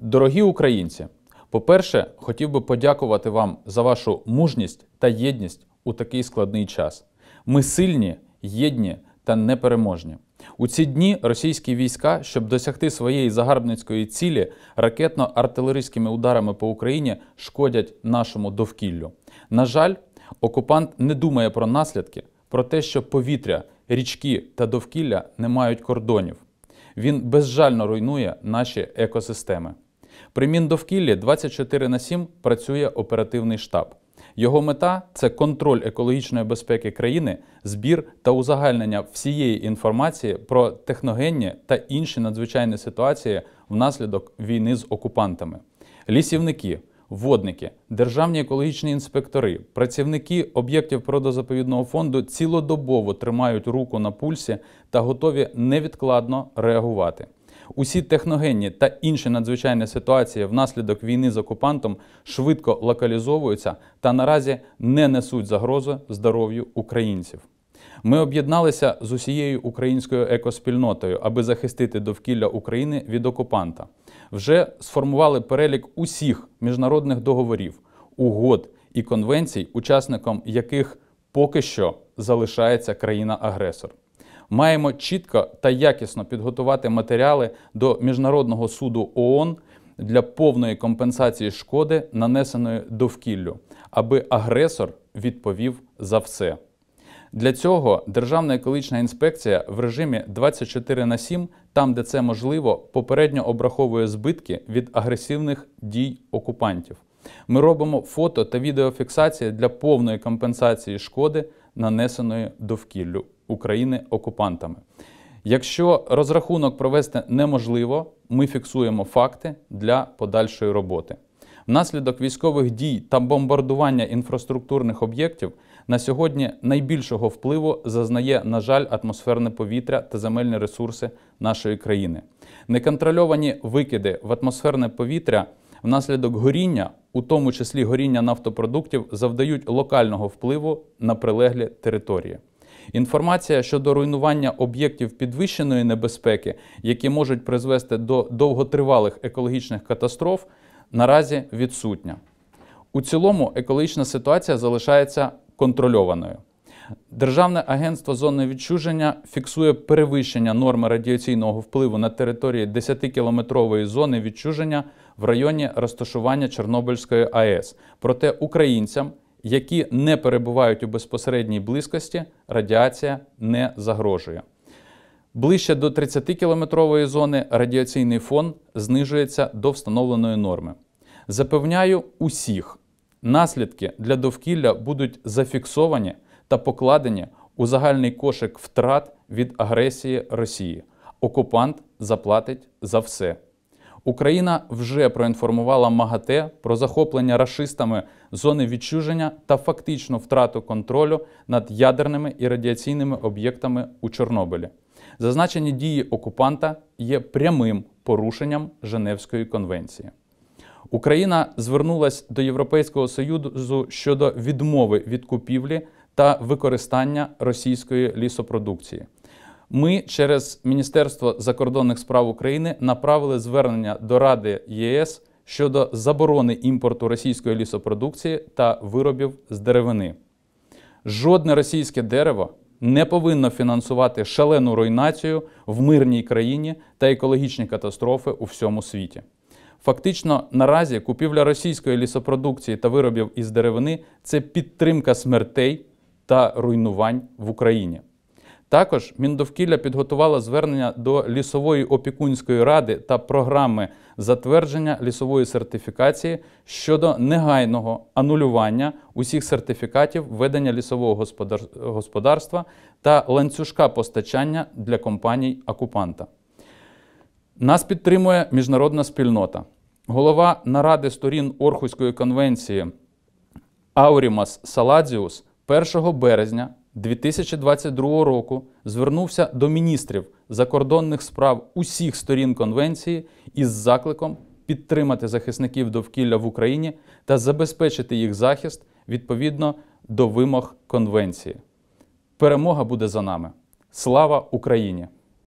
Дорогі українці, по-перше, хотів би подякувати вам за вашу мужність та єдність у такий складний час. Ми сильні, єдні та непереможні. У ці дні російські війська, щоб досягти своєї загарбницької цілі, ракетно-артилерійськими ударами по Україні шкодять нашому довкіллю. На жаль, окупант не думає про наслідки, про те, що повітря, річки та довкілля не мають кордонів. Він безжально руйнує наші екосистеми. При Міндовкіллі 24 на 7 працює оперативний штаб. Його мета це контроль екологічної безпеки країни, збір та узагальнення всієї інформації про техногенні та інші надзвичайні ситуації внаслідок війни з окупантами. Лісівники, водники, державні екологічні інспектори, працівники об'єктів природозаповідного фонду цілодобово тримають руку на пульсі та готові невідкладно реагувати. Усі техногенні та інші надзвичайні ситуації внаслідок війни з окупантом швидко локалізовуються та наразі не несуть загрози здоров'ю українців. Ми об'єдналися з усією українською екоспільнотою, аби захистити довкілля України від окупанта. Вже сформували перелік усіх міжнародних договорів, угод і конвенцій, учасником яких поки що залишається країна-агресор маємо чітко та якісно підготувати матеріали до Міжнародного суду ООН для повної компенсації шкоди, нанесеної довкіллю, аби агресор відповів за все. Для цього Державна екологічна інспекція в режимі 24 на 7, там де це можливо, попередньо обраховує збитки від агресивних дій окупантів. Ми робимо фото та відеофіксації для повної компенсації шкоди, нанесеної довкіллю. України окупантами. Якщо розрахунок провести неможливо, ми фіксуємо факти для подальшої роботи. Внаслідок військових дій та бомбардування інфраструктурних об'єктів на сьогодні найбільшого впливу зазнає, на жаль, атмосферне повітря та земельні ресурси нашої країни. Неконтрольовані викиди в атмосферне повітря внаслідок горіння, у тому числі горіння нафтопродуктів, завдають локального впливу на прилеглі території. Інформація щодо руйнування об'єктів підвищеної небезпеки, які можуть призвести до довготривалих екологічних катастроф, наразі відсутня. У цілому екологічна ситуація залишається контрольованою. Державне агентство зони відчуження фіксує перевищення норми радіаційного впливу на території 10-кілометрової зони відчуження в районі розташування Чорнобильської АЕС. Проте українцям які не перебувають у безпосередній близькості, радіація не загрожує. Ближче до 30-кілометрової зони радіаційний фон знижується до встановленої норми. Запевняю усіх, наслідки для довкілля будуть зафіксовані та покладені у загальний кошик втрат від агресії Росії. Окупант заплатить за все. Україна вже проінформувала МАГАТЕ про захоплення рашистами зони відчуження та фактичну втрату контролю над ядерними і радіаційними об'єктами у Чорнобилі. Зазначені дії окупанта є прямим порушенням Женевської конвенції. Україна звернулася до Європейського союзу щодо відмови від купівлі та використання російської лісопродукції. Ми через Міністерство закордонних справ України направили звернення до Ради ЄС щодо заборони імпорту російської лісопродукції та виробів з деревини. Жодне російське дерево не повинно фінансувати шалену руйнацію в мирній країні та екологічні катастрофи у всьому світі. Фактично, наразі купівля російської лісопродукції та виробів із деревини це підтримка смертей та руйнувань в Україні. Також міндовкілля підготувала звернення до лісової опікунської ради та програми затвердження лісової сертифікації щодо негайного анулювання усіх сертифікатів ведення лісового господарства та ланцюжка постачання для компаній окупанта. Нас підтримує міжнародна спільнота. Голова наради сторін Орхуської конвенції Аурімас Саладзіус 1 березня 2022 року звернувся до міністрів закордонних справ усіх сторін конвенції із закликом підтримати захисників довкілля в Україні та забезпечити їх захист відповідно до вимог конвенції. Перемога буде за нами. Слава Україні!